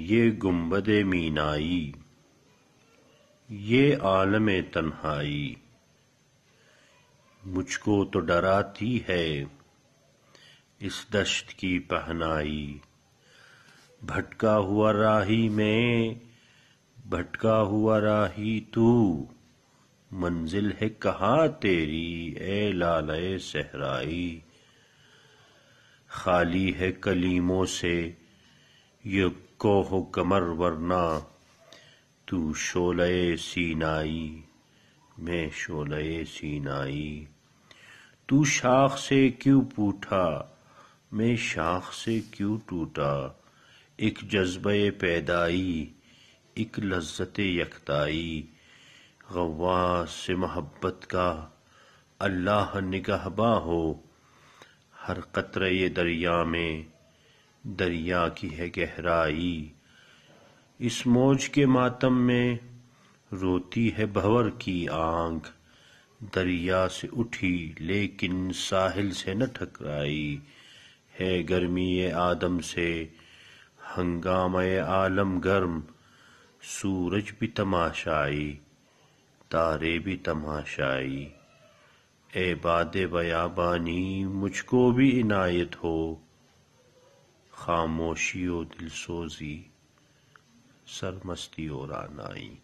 یہ گمبد مینائی یہ عالم تنہائی مجھ کو تو ڈراتی ہے اس دشت کی پہنائی بھٹکا ہوا راہی میں بھٹکا ہوا راہی تو منزل ہے کہاں تیری اے لال صحرائی خالی ہے کلیموں سے یہ کوہ و کمر ورنا تو شولے سینائی میں شولے سینائی تو شاخ سے کیوں پوٹا میں شاخ سے کیوں ٹوٹا ایک جذبہ پیدائی ایک لذت یکتائی غوا سے محبت کا اللہ نگہبا ہو ہر قطرے دریا میں دریا کی ہے گہرائی اس موج کے ماتم میں روتی ہے بھور کی آنکھ دریا سے اٹھی لیکن ساحل سے نہ ٹھکرائی ہے گرمی آدم سے ہنگام عالم گرم سورج بھی تماشائی تارے بھی تماشائی اے باد بیابانی مجھ کو بھی عنایت ہو خاموشی و دلسوزی سرمستی رانائی